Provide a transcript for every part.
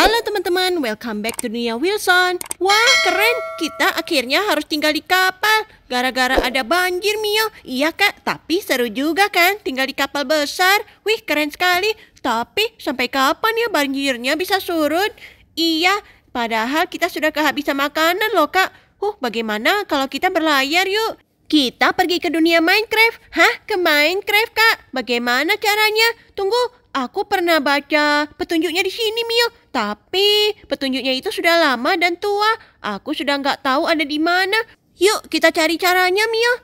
Halo teman-teman, welcome back to dunia Wilson. Wah, keren. Kita akhirnya harus tinggal di kapal. Gara-gara ada banjir, Mio. Iya, Kak. Tapi seru juga, kan? Tinggal di kapal besar. Wih, keren sekali. Tapi sampai kapan ya banjirnya bisa surut? Iya, padahal kita sudah kehabisan makanan loh, Kak. Huh, bagaimana kalau kita berlayar yuk? Kita pergi ke dunia Minecraft. Hah, ke Minecraft, Kak? Bagaimana caranya? Tunggu, aku pernah baca petunjuknya di sini, Mio. Tapi petunjuknya itu sudah lama dan tua. Aku sudah nggak tahu ada di mana. Yuk kita cari caranya Mio.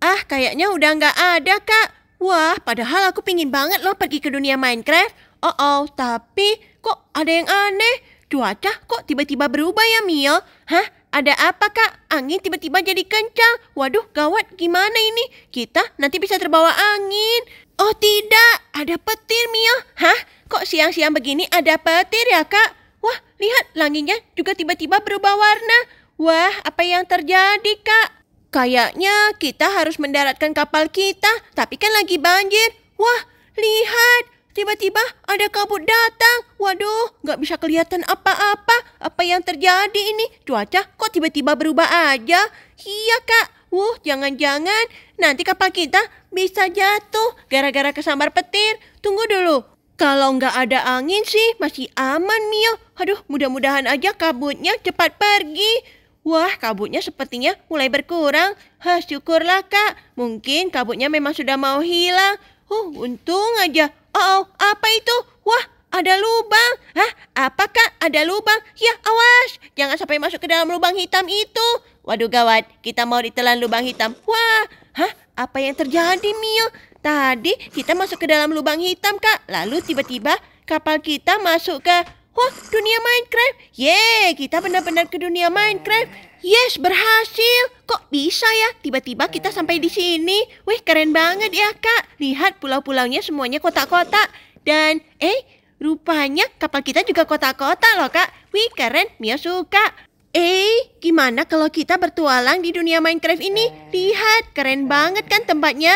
Ah kayaknya udah nggak ada kak. Wah padahal aku pingin banget loh pergi ke dunia Minecraft. Oh oh tapi kok ada yang aneh. Cuaca kok tiba-tiba berubah ya Mio? Hah? Ada apa kak? Angin tiba-tiba jadi kencang. Waduh gawat gimana ini? Kita nanti bisa terbawa angin. Oh tidak, ada petir Mio. Hah? kok siang-siang begini ada petir ya kak? Wah, lihat langitnya juga tiba-tiba berubah warna. Wah, apa yang terjadi kak? Kayaknya kita harus mendaratkan kapal kita, tapi kan lagi banjir. Wah, lihat, tiba-tiba ada kabut datang. Waduh, nggak bisa kelihatan apa-apa. Apa yang terjadi ini? Cuaca kok tiba-tiba berubah aja? Iya kak, Wuh, jangan-jangan nanti kapal kita bisa jatuh gara-gara kesambar petir. Tunggu dulu, kalau nggak ada angin sih masih aman Mio. Aduh mudah-mudahan aja kabutnya cepat pergi. Wah kabutnya sepertinya mulai berkurang. Hah syukurlah kak. Mungkin kabutnya memang sudah mau hilang. Huh oh, untung aja. Oh, oh apa itu? Wah ada lubang. Hah apa kak ada lubang? Ya awas jangan sampai masuk ke dalam lubang hitam itu. Waduh gawat kita mau ditelan lubang hitam. Wah hah apa yang terjadi Mio? Tadi kita masuk ke dalam lubang hitam, Kak. Lalu tiba-tiba kapal kita masuk ke... Wah, dunia Minecraft. Yeay, kita benar-benar ke dunia Minecraft. Yes, berhasil. Kok bisa ya? Tiba-tiba kita sampai di sini. Wih, keren banget ya, Kak. Lihat pulau-pulaunya semuanya kotak-kotak. Dan, eh, rupanya kapal kita juga kotak-kotak loh, Kak. Wih, keren. Mia suka. Eh, gimana kalau kita bertualang di dunia Minecraft ini? Lihat, keren banget kan tempatnya.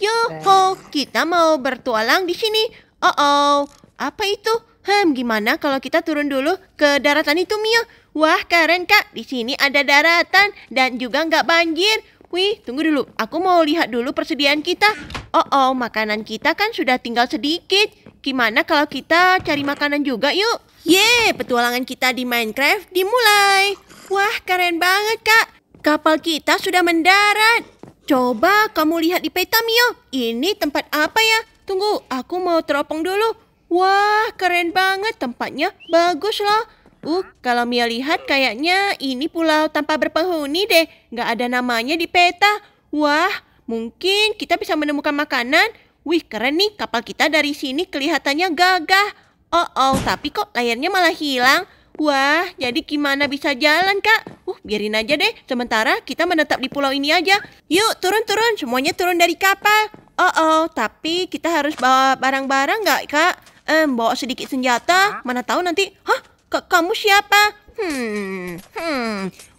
Yoho, kita mau bertualang di sini. Oh oh, apa itu? Hmm, gimana kalau kita turun dulu ke daratan itu, mio? Wah, keren, Kak. Di sini ada daratan dan juga nggak banjir. Wih, tunggu dulu. Aku mau lihat dulu persediaan kita. Oh oh, makanan kita kan sudah tinggal sedikit. Gimana kalau kita cari makanan juga yuk? Ye, petualangan kita di Minecraft dimulai. Wah, keren banget, Kak. Kapal kita sudah mendarat. Coba kamu lihat di peta, Mio. Ini tempat apa ya? Tunggu, aku mau teropong dulu. Wah, keren banget tempatnya. Bagus loh. Uh, kalau Mia lihat kayaknya ini pulau tanpa berpenghuni deh. Nggak ada namanya di peta. Wah, mungkin kita bisa menemukan makanan. Wih, keren nih kapal kita dari sini kelihatannya gagah. Oh, oh, tapi kok layarnya malah hilang. Wah, jadi gimana bisa jalan, Kak? Uh, biarin aja deh. Sementara kita menetap di pulau ini aja. Yuk, turun-turun. Semuanya turun dari kapal. Oh, oh, tapi kita harus bawa barang-barang nggak, Kak? Eh, bawa sedikit senjata. Mana tahu nanti, hah? Kak, kamu siapa? Hmm, hmm.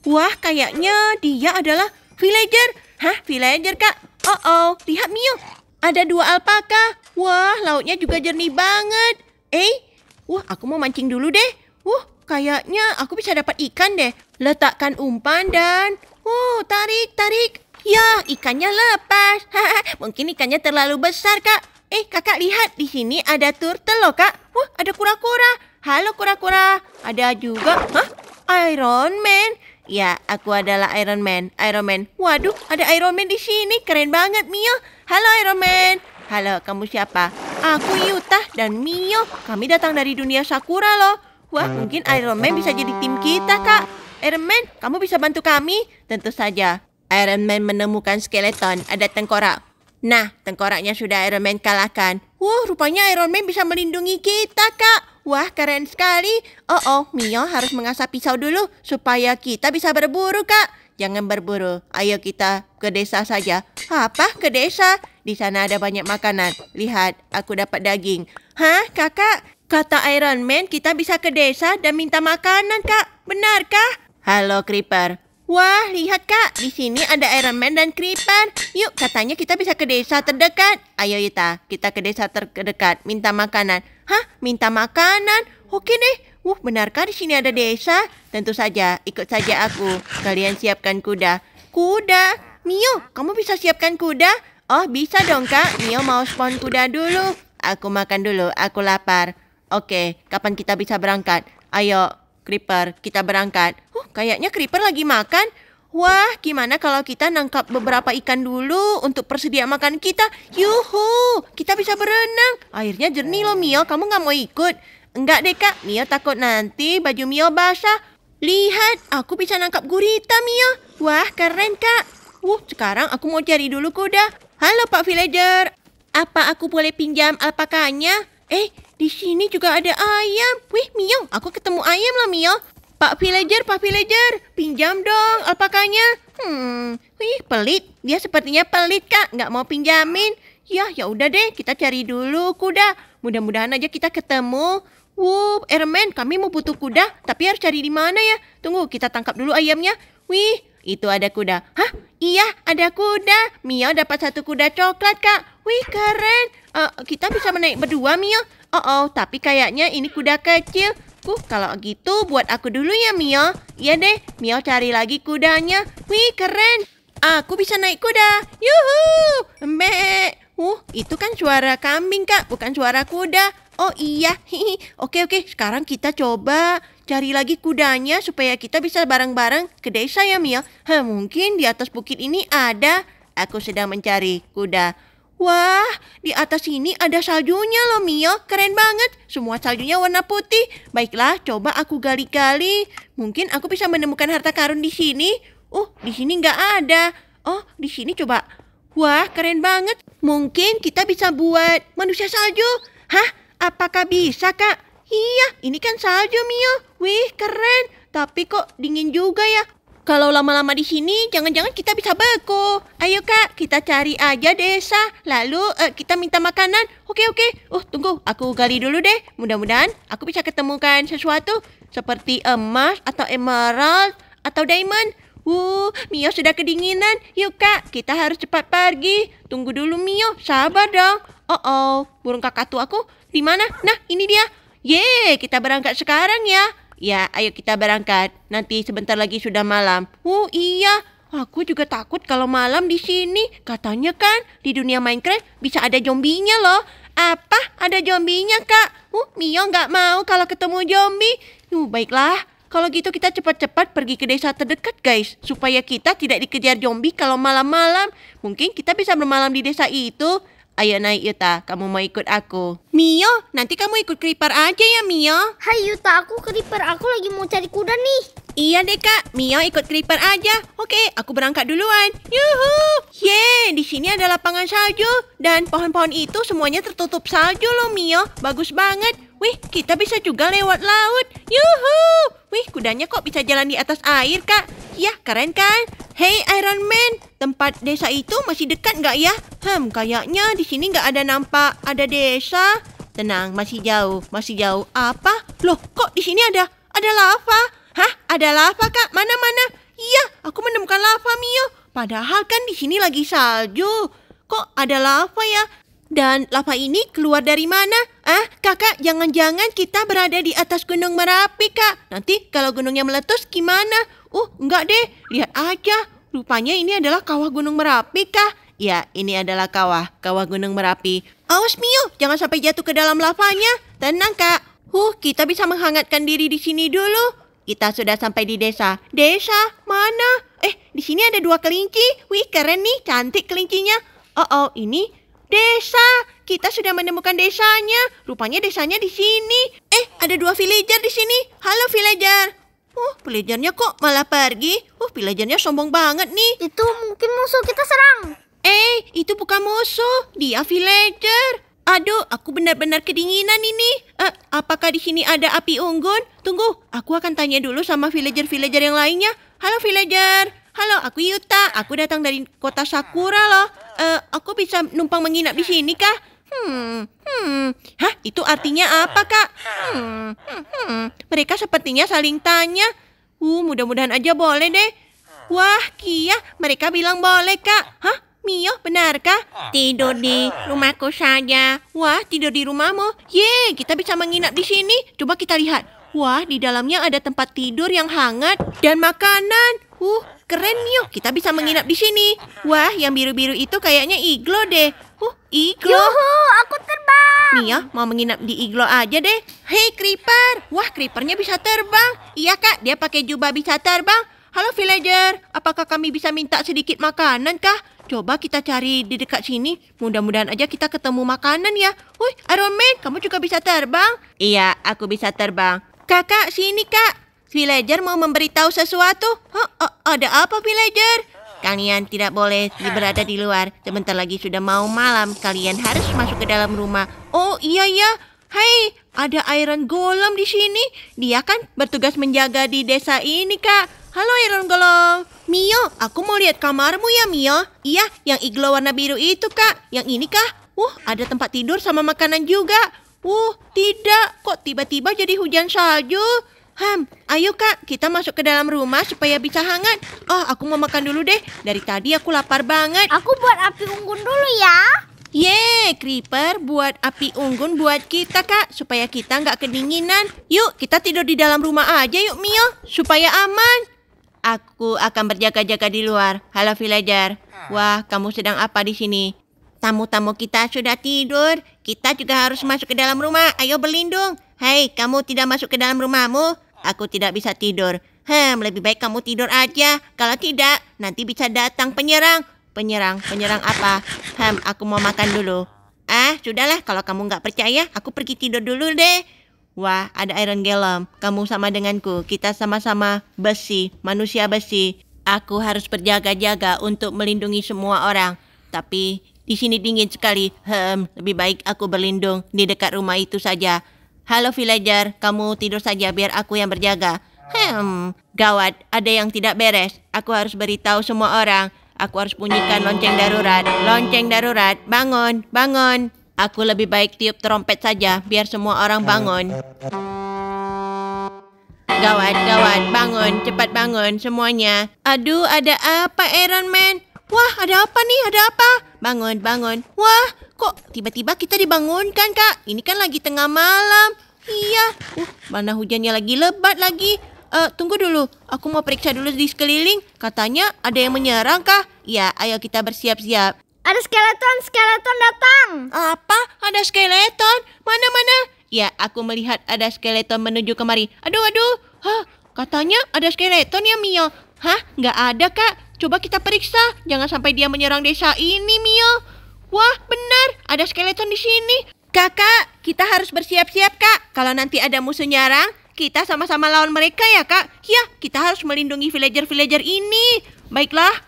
Wah, kayaknya dia adalah villager. Hah, villager, Kak? Oh, oh, lihat Mio. Ada dua alpaka. Wah, lautnya juga jernih banget. Eh, wah, aku mau mancing dulu deh. Wah, kayaknya aku bisa dapat ikan deh. Letakkan umpan dan... Wow, oh, tarik, tarik. Ya, ikannya lepas. Mungkin ikannya terlalu besar, Kak. Eh, kakak lihat. Di sini ada turtle loh, Kak. Wah, oh, ada kura-kura. Halo, kura-kura. Ada juga... Hah? Iron Man? Ya, aku adalah Iron Man. Iron Man. Waduh, ada Iron Man di sini. Keren banget, Mio. Halo, Iron Man. Halo, kamu siapa? Aku Yuta dan Mio. Kami datang dari dunia Sakura loh. Wah, mungkin Iron Man bisa jadi tim kita, Kak. Iron Man, kamu bisa bantu kami? Tentu saja. Iron Man menemukan skeleton, ada tengkorak. Nah, tengkoraknya sudah Iron Man kalahkan. Wah, rupanya Iron Man bisa melindungi kita, Kak. Wah, keren sekali. Oh, oh, Mio harus mengasah pisau dulu supaya kita bisa berburu, Kak. Jangan berburu. Ayo kita ke desa saja. Apa? Ke desa? Di sana ada banyak makanan. Lihat, aku dapat daging. Hah, kakak? Kata Iron Man, kita bisa ke desa dan minta makanan, Kak. Benarkah? Halo, Creeper. Wah, lihat, Kak. Di sini ada Iron Man dan Creeper. Yuk, katanya kita bisa ke desa terdekat. Ayo, Yuta. Kita ke desa terdekat. Minta makanan. Hah? Minta makanan? Oke deh. Wuh, benarkah di sini ada desa? Tentu saja. Ikut saja aku. Kalian siapkan kuda. Kuda? Mio, kamu bisa siapkan kuda? Oh, bisa dong, Kak. Mio mau spawn kuda dulu. Aku makan dulu. Aku lapar. Oke, kapan kita bisa berangkat? Ayo, Creeper, kita berangkat. Huh, kayaknya Creeper lagi makan. Wah, gimana kalau kita nangkap beberapa ikan dulu untuk persediaan makan kita? Yuhu, kita bisa berenang. Airnya jernih loh, Mio. Kamu nggak mau ikut? Enggak deh, Kak. Mio takut nanti baju Mio basah. Lihat, aku bisa nangkap gurita, Mio. Wah, keren, Kak. Wuh, sekarang aku mau cari dulu kuda. Halo, Pak Villager. Apa aku boleh pinjam alpakanya? Eh, di sini juga ada ayam. Wih, Mio, aku ketemu ayam lah, Mio. Pak Villager, Pak Villager, pinjam dong alpakanya. Hmm, wih, pelit. Dia sepertinya pelit, Kak. Nggak mau pinjamin. Ya, ya udah deh, kita cari dulu kuda. Mudah-mudahan aja kita ketemu. Wuh, Airman, kami mau butuh kuda, tapi harus cari di mana ya? Tunggu, kita tangkap dulu ayamnya. Wih, itu ada kuda. Hah? Iya, ada kuda. Mio dapat satu kuda coklat, Kak. Wih, keren. Uh, kita bisa menaik berdua, Mio. Oh, oh, tapi kayaknya ini kuda kecil. Uh, kalau gitu buat aku dulu ya, Mio. Iya deh, Mio cari lagi kudanya. Wih, keren. Aku bisa naik kuda. Yuhu! meh. Uh, itu kan suara kambing, Kak. Bukan suara kuda. Oh iya, hihi. Oke oke, sekarang kita coba cari lagi kudanya supaya kita bisa bareng-bareng ke desa ya Mio. Hah, mungkin di atas bukit ini ada. Aku sedang mencari kuda. Wah, di atas sini ada saljunya loh Mio, keren banget. Semua saljunya warna putih. Baiklah, coba aku gali-gali. Mungkin aku bisa menemukan harta karun di sini. Oh, di sini nggak ada. Oh, di sini coba. Wah, keren banget. Mungkin kita bisa buat manusia salju. Hah, apakah bisa kak? Iya, ini kan salju Mio. Wih, keren. Tapi kok dingin juga ya. Kalau lama-lama di sini, jangan-jangan kita bisa beko. Ayo kak, kita cari aja desa. Lalu uh, kita minta makanan. Oke oke. Uh tunggu, aku gali dulu deh. Mudah-mudahan aku bisa ketemukan sesuatu seperti emas atau emerald atau diamond. Wuh, Mio sudah kedinginan. Yuk kak, kita harus cepat pergi. Tunggu dulu Mio, sabar dong. Oh oh, burung kakak tua aku di mana? Nah, ini dia. Yeay, kita berangkat sekarang ya. Ya, ayo kita berangkat. Nanti sebentar lagi sudah malam. Oh iya, aku juga takut kalau malam di sini. Katanya kan di dunia Minecraft bisa ada zombinya loh. Apa? Ada zombinya kak? Uh, Mio nggak mau kalau ketemu zombie. Uh, baiklah, kalau gitu kita cepat-cepat pergi ke desa terdekat guys Supaya kita tidak dikejar zombie kalau malam-malam Mungkin kita bisa bermalam di desa itu Ayo naik Yuta, kamu mau ikut aku. Mio, nanti kamu ikut Creeper aja ya Mio. Hai Yuta, aku Creeper, aku lagi mau cari kuda nih. Iya deh kak, Mio ikut Creeper aja. Oke, aku berangkat duluan. Yuhu! Ye, di sini ada lapangan salju. Dan pohon-pohon itu semuanya tertutup salju loh Mio. Bagus banget. Wih, kita bisa juga lewat laut. Yuhu! Wih, kudanya kok bisa jalan di atas air kak. Yah, keren kan? Hey Iron Man, tempat desa itu masih dekat nggak ya? Hmm, kayaknya di sini nggak ada nampak ada desa. Tenang, masih jauh, masih jauh. Apa? Loh, kok di sini ada ada lava? Hah, ada lava kak? Mana mana? Iya, aku menemukan lava Mio. Padahal kan di sini lagi salju. Kok ada lava ya? Dan lava ini keluar dari mana? Ah, kakak, jangan-jangan kita berada di atas gunung Merapi, kak. Nanti kalau gunungnya meletus gimana? uh enggak deh, lihat aja. Rupanya ini adalah kawah Gunung Merapi kah? Ya, ini adalah kawah, kawah Gunung Merapi. Awas oh, Miu. jangan sampai jatuh ke dalam lavanya. Tenang kak. Huh, kita bisa menghangatkan diri di sini dulu. Kita sudah sampai di desa. Desa, mana? Eh, di sini ada dua kelinci. Wih, keren nih, cantik kelincinya. Oh, oh, ini desa. Kita sudah menemukan desanya. Rupanya desanya di sini. Eh, ada dua villager di sini. Halo villager. Oh, pelajarnya kok malah pergi? Oh, pelajarnya sombong banget nih. Itu mungkin musuh kita serang. Eh, itu bukan musuh. Dia villager. Aduh, aku benar-benar kedinginan ini. Uh, apakah di sini ada api unggun? Tunggu, aku akan tanya dulu sama villager-villager yang lainnya. Halo villager. Halo, aku Yuta. Aku datang dari kota Sakura loh. eh aku bisa numpang menginap di sini kah? Hmm, hmm, Hah, itu artinya apa, Kak? Hmm, hmm, hmm. Mereka sepertinya saling tanya. Uh, mudah-mudahan aja boleh deh. Wah, Kia, mereka bilang boleh, Kak. Hah, Mio, benarkah? Tidur di rumahku saja. Wah, tidur di rumahmu. Ye, kita bisa menginap di sini. Coba kita lihat. Wah, di dalamnya ada tempat tidur yang hangat dan makanan. Uh, keren Mio, kita bisa menginap di sini. Wah, yang biru-biru itu kayaknya iglo deh. Oh, iglo. Yuhu, aku terbang. Mia, ya, mau menginap di iglo aja deh. Hei, Creeper. Wah, Creepernya bisa terbang. Iya, Kak. Dia pakai jubah bisa terbang. Halo, villager. Apakah kami bisa minta sedikit makanan, Kak? Coba kita cari di dekat sini. Mudah-mudahan aja kita ketemu makanan ya. Wih, Iron Man, kamu juga bisa terbang? Iya, aku bisa terbang. Kakak, sini, Kak. Villager mau memberitahu sesuatu. Oh, ada apa, Villager? Kalian tidak boleh berada di luar. Sebentar lagi sudah mau malam. Kalian harus masuk ke dalam rumah. Oh iya iya. Hai, ada Iron Golem di sini. Dia kan bertugas menjaga di desa ini, Kak. Halo Iron Golem. Mio, aku mau lihat kamarmu ya, Mio. Iya, yang iglo warna biru itu, Kak. Yang ini kak. Wah, uh, ada tempat tidur sama makanan juga. Wuh, tidak. Kok tiba-tiba jadi hujan salju? Ham, ayo kak, kita masuk ke dalam rumah supaya bisa hangat. Oh, aku mau makan dulu deh. Dari tadi aku lapar banget. Aku buat api unggun dulu ya. Yeay, Creeper buat api unggun buat kita kak, supaya kita nggak kedinginan. Yuk, kita tidur di dalam rumah aja yuk Mio, supaya aman. Aku akan berjaga-jaga di luar. Halo villager. Ah. Wah, kamu sedang apa di sini? Tamu-tamu kita sudah tidur. Kita juga harus masuk ke dalam rumah. Ayo berlindung. Hei, kamu tidak masuk ke dalam rumahmu. Aku tidak bisa tidur. Hmm, lebih baik kamu tidur aja. Kalau tidak, nanti bisa datang penyerang. Penyerang, penyerang apa? Hmm, aku mau makan dulu. Ah, sudahlah. Kalau kamu nggak percaya, aku pergi tidur dulu deh. Wah, ada Iron Golem. Kamu sama denganku. Kita sama-sama besi, manusia besi. Aku harus berjaga-jaga untuk melindungi semua orang. Tapi di sini dingin sekali. Hmm, lebih baik aku berlindung di dekat rumah itu saja. Halo villager, kamu tidur saja biar aku yang berjaga. Hmm, gawat, ada yang tidak beres. Aku harus beritahu semua orang. Aku harus bunyikan lonceng darurat. Lonceng darurat, bangun, bangun. Aku lebih baik tiup trompet saja biar semua orang bangun. Gawat, gawat, bangun, cepat bangun semuanya. Aduh, ada apa Iron Man? Wah, ada apa nih? Ada apa? Bangun, bangun. Wah, kok tiba-tiba kita dibangunkan, Kak? Ini kan lagi tengah malam. Iya. Uh, mana hujannya lagi lebat lagi. Uh, tunggu dulu. Aku mau periksa dulu di sekeliling. Katanya ada yang menyerang, kak? Ya, ayo kita bersiap-siap. Ada skeleton, skeleton datang. Apa? Ada skeleton? Mana mana? Ya, aku melihat ada skeleton menuju kemari. Aduh, aduh. Hah, katanya ada skeleton ya, Mio. Hah? Nggak ada, Kak. Coba kita periksa. Jangan sampai dia menyerang desa ini, Mio. Wah, benar. Ada skeleton di sini. Kakak, kita harus bersiap-siap, Kak. Kalau nanti ada musuh nyerang, kita sama-sama lawan mereka ya, Kak. Ya, kita harus melindungi villager-villager ini. Baiklah.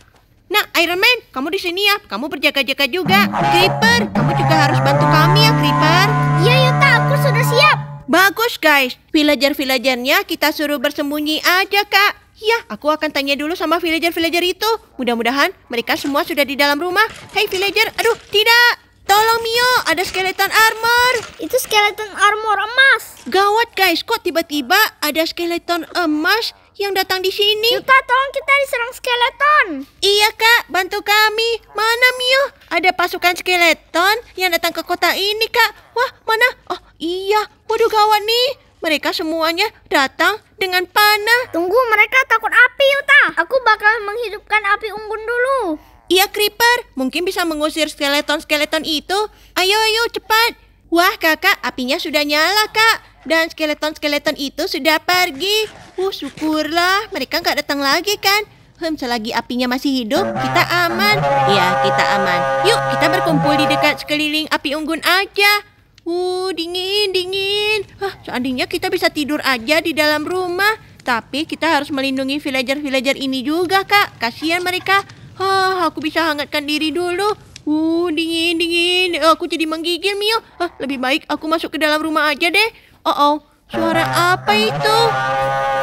Nah, Iron Man, kamu di sini ya. Kamu berjaga-jaga juga. Creeper, kamu juga harus bantu kami ya, Creeper. Iya, ya, Kak. Aku sudah siap. Bagus, guys. Villager-villagernya kita suruh bersembunyi aja, Kak. Ya, aku akan tanya dulu sama villager-villager itu. Mudah-mudahan mereka semua sudah di dalam rumah. Hei villager, aduh tidak. Tolong Mio, ada skeleton armor. Itu skeleton armor emas. Gawat guys, kok tiba-tiba ada skeleton emas yang datang di sini? Yuta, tolong kita diserang skeleton. Iya kak, bantu kami. Mana Mio? Ada pasukan skeleton yang datang ke kota ini kak. Wah, mana? Oh iya, waduh gawat nih mereka semuanya datang dengan panah. Tunggu, mereka takut api, Yuta. Aku bakal menghidupkan api unggun dulu. Iya, Creeper. Mungkin bisa mengusir skeleton-skeleton itu. Ayo, ayo, cepat. Wah, kakak, apinya sudah nyala, kak. Dan skeleton-skeleton itu sudah pergi. Uh, syukurlah. Mereka nggak datang lagi, kan? Hmm, selagi apinya masih hidup, kita aman. Ya, kita aman. Yuk, kita berkumpul di dekat sekeliling api unggun aja. Uh, dingin, dingin. Hah, seandainya kita bisa tidur aja di dalam rumah. Tapi kita harus melindungi villager-villager ini juga, Kak. Kasihan mereka. Hah, aku bisa hangatkan diri dulu. Uh, dingin, dingin. Eh, aku jadi menggigil, Mio. Hah, lebih baik aku masuk ke dalam rumah aja deh. Oh, oh. Suara apa itu?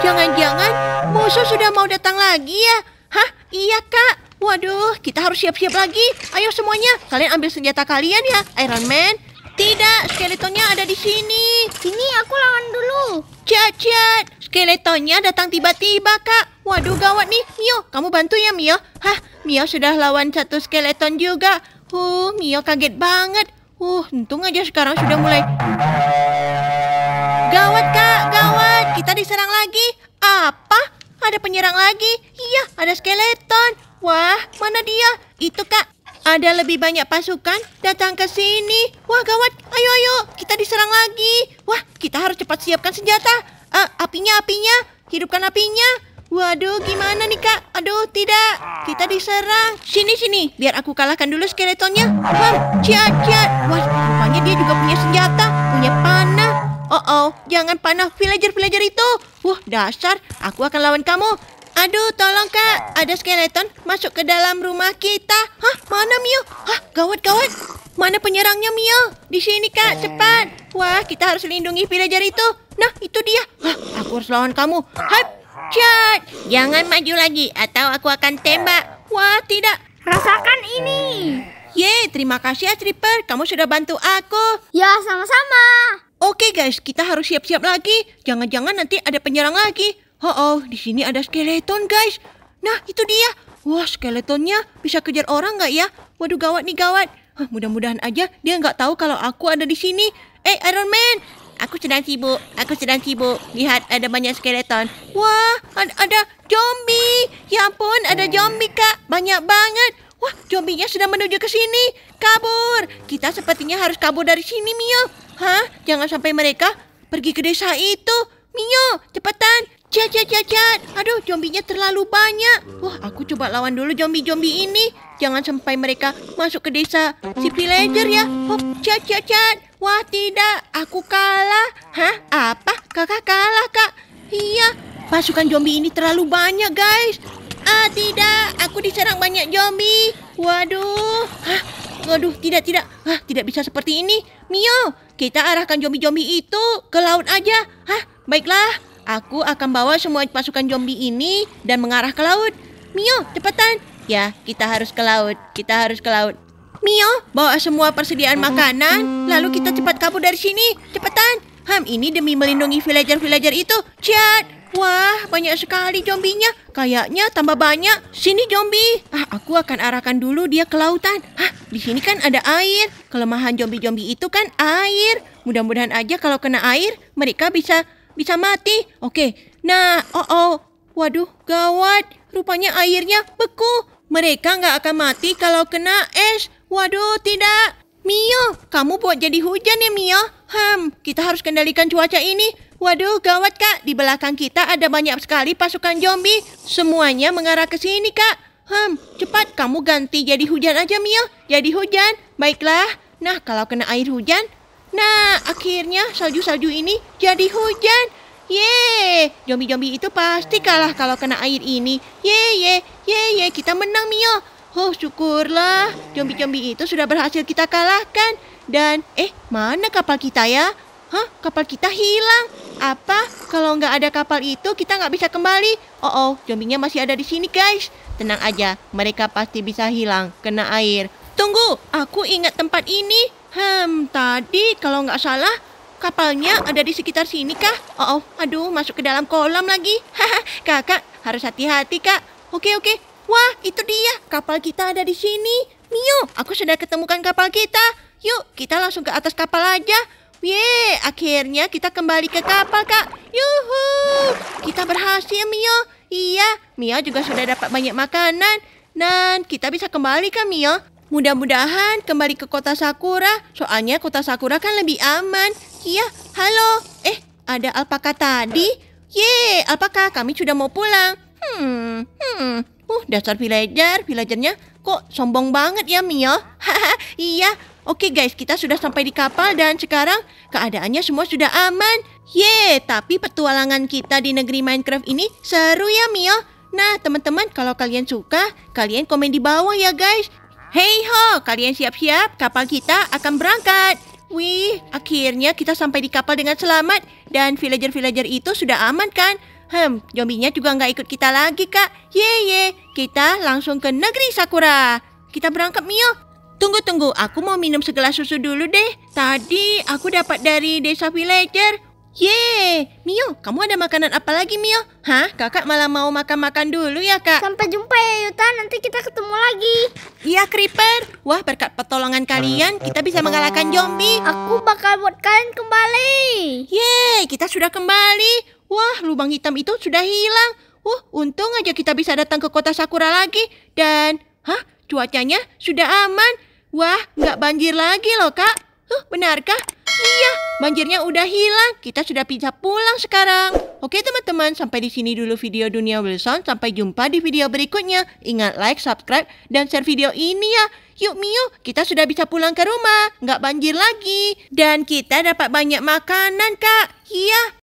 Jangan-jangan musuh sudah mau datang lagi ya? Hah, iya, Kak. Waduh, kita harus siap-siap lagi. Ayo semuanya, kalian ambil senjata kalian ya, Iron Man. Tidak, skeletonnya ada di sini. Sini aku lawan dulu. Cacat, skeletonnya datang tiba-tiba, Kak. Waduh, gawat nih. Mio, kamu bantu ya, Mio. Hah, Mio sudah lawan satu skeleton juga. Huh, Mio kaget banget. Uh, untung aja sekarang sudah mulai. Gawat, Kak, gawat. Kita diserang lagi. Apa? Ada penyerang lagi? Iya, ada skeleton. Wah, mana dia? Itu, Kak. Ada lebih banyak pasukan datang ke sini. Wah gawat, ayo ayo, kita diserang lagi. Wah, kita harus cepat siapkan senjata. Uh, apinya, apinya, hidupkan apinya. Waduh, gimana nih kak? Aduh, tidak. Kita diserang. Sini, sini. Biar aku kalahkan dulu skeletonnya. Wah, ciat, ciat. Wah, rupanya dia juga punya senjata. Punya panah. Oh, oh. Jangan panah villager-villager itu. Wah, dasar. Aku akan lawan kamu. Aduh, tolong kak, ah. ada skeleton masuk ke dalam rumah kita. Hah, mana Mio? Hah, gawat gawat. Mana penyerangnya Mio? Di sini kak, eh. cepat. Wah, kita harus lindungi villager itu. Nah, itu dia. Hah, aku harus lawan kamu. Hap, cat. Jangan maju lagi atau aku akan tembak. Wah, tidak. Rasakan ini. Yeay, terima kasih ya Tripper. Kamu sudah bantu aku. Ya, sama-sama. Oke guys, kita harus siap-siap lagi. Jangan-jangan nanti ada penyerang lagi. Oh, oh, di sini ada skeleton, guys. Nah, itu dia. Wah, skeletonnya bisa kejar orang nggak ya? Waduh, gawat nih, gawat. Huh, Mudah-mudahan aja dia nggak tahu kalau aku ada di sini. Eh, Iron Man, aku sedang sibuk. Aku sedang sibuk. Lihat, ada banyak skeleton. Wah, ada, ada zombie. Ya ampun, ada zombie, Kak. Banyak banget. Wah, zombinya sedang menuju ke sini. Kabur. Kita sepertinya harus kabur dari sini, Mio. Hah? Jangan sampai mereka pergi ke desa itu. Mio, cepetan. Cat, cat, cat, cat. Aduh, zombinya terlalu banyak. Wah, aku coba lawan dulu zombie-zombie ini. Jangan sampai mereka masuk ke desa si villager ya. Hop, cat, cat, cat. Wah, tidak. Aku kalah. Hah? Apa? Kakak kalah, Kak? Iya, pasukan zombie ini terlalu banyak, guys. Ah, tidak. Aku diserang banyak zombie. Waduh. Hah? Waduh, tidak, tidak. Hah, tidak bisa seperti ini. Mio, kita arahkan zombie-zombie itu ke laut aja. Hah? Baiklah. Aku akan bawa semua pasukan zombie ini dan mengarah ke laut. Mio, cepetan. Ya, kita harus ke laut. Kita harus ke laut. Mio, bawa semua persediaan makanan. Lalu kita cepat kabur dari sini. Cepetan. Ham ini demi melindungi villager-villager itu. Chat. Wah, banyak sekali zombinya. Kayaknya tambah banyak. Sini zombie. Ah, aku akan arahkan dulu dia ke lautan. Hah, di sini kan ada air. Kelemahan zombie-zombie itu kan air. Mudah-mudahan aja kalau kena air, mereka bisa bisa mati. Oke, nah, oh oh, waduh, gawat. Rupanya airnya beku. Mereka nggak akan mati kalau kena es. Waduh, tidak. Mio, kamu buat jadi hujan ya Mio? Hmm, kita harus kendalikan cuaca ini. Waduh, gawat kak. Di belakang kita ada banyak sekali pasukan zombie. Semuanya mengarah ke sini kak. Hmm, cepat kamu ganti jadi hujan aja Mio. Jadi hujan. Baiklah. Nah, kalau kena air hujan, Nah, akhirnya salju-salju ini jadi hujan. Ye, zombie-zombie itu pasti kalah kalau kena air ini. Ye, ye, ye, ye, kita menang Mio. Oh, syukurlah. Zombie-zombie itu sudah berhasil kita kalahkan. Dan, eh, mana kapal kita ya? Hah, kapal kita hilang. Apa? Kalau nggak ada kapal itu, kita nggak bisa kembali. Oh, oh, jompi-nya masih ada di sini, guys. Tenang aja, mereka pasti bisa hilang, kena air. Tunggu, aku ingat tempat ini. Hmm, tadi kalau nggak salah kapalnya ada di sekitar sini kah? Oh, oh aduh masuk ke dalam kolam lagi. kakak harus hati-hati kak. Oke oke. Wah itu dia kapal kita ada di sini. Mio, aku sudah ketemukan kapal kita. Yuk kita langsung ke atas kapal aja. Ye, akhirnya kita kembali ke kapal kak. Yuhu, kita berhasil Mio. Iya, Mio juga sudah dapat banyak makanan. Dan kita bisa kembali ke Mio? Mudah-mudahan kembali ke kota Sakura, soalnya kota Sakura kan lebih aman. iya halo. Eh, ada alpaka tadi? Ye, alpaka, kami sudah mau pulang. Hmm, hmm. Uh, dasar villager, villagernya kok sombong banget ya Mio. iya, Oke guys, kita sudah sampai di kapal dan sekarang keadaannya semua sudah aman. Ye, tapi petualangan kita di negeri Minecraft ini seru ya Mio. Nah, teman-teman kalau kalian suka, kalian komen di bawah ya guys. Hei ho, kalian siap-siap, kapal kita akan berangkat. Wih, akhirnya kita sampai di kapal dengan selamat. Dan villager-villager itu sudah aman kan? Hmm, zombinya juga nggak ikut kita lagi, Kak. Ye ye, kita langsung ke negeri Sakura. Kita berangkat, Mio. Tunggu, tunggu. Aku mau minum segelas susu dulu deh. Tadi aku dapat dari desa villager. Ye, Mio, kamu ada makanan apa lagi Mio? Hah, kakak malah mau makan-makan dulu ya kak? Sampai jumpa ya Yuta, nanti kita ketemu lagi. Iya Creeper, wah berkat pertolongan kalian kita bisa mengalahkan zombie. Aku bakal buat kalian kembali. Ye, kita sudah kembali. Wah, lubang hitam itu sudah hilang. Wah, untung aja kita bisa datang ke kota Sakura lagi. Dan, hah, cuacanya sudah aman. Wah, nggak banjir lagi loh kak. Huh, benarkah? Iya, banjirnya udah hilang. Kita sudah bisa pulang sekarang. Oke teman-teman, sampai di sini dulu video Dunia Wilson. Sampai jumpa di video berikutnya. Ingat like, subscribe, dan share video ini ya. Yuk Mio, kita sudah bisa pulang ke rumah. Nggak banjir lagi. Dan kita dapat banyak makanan, Kak. Iya,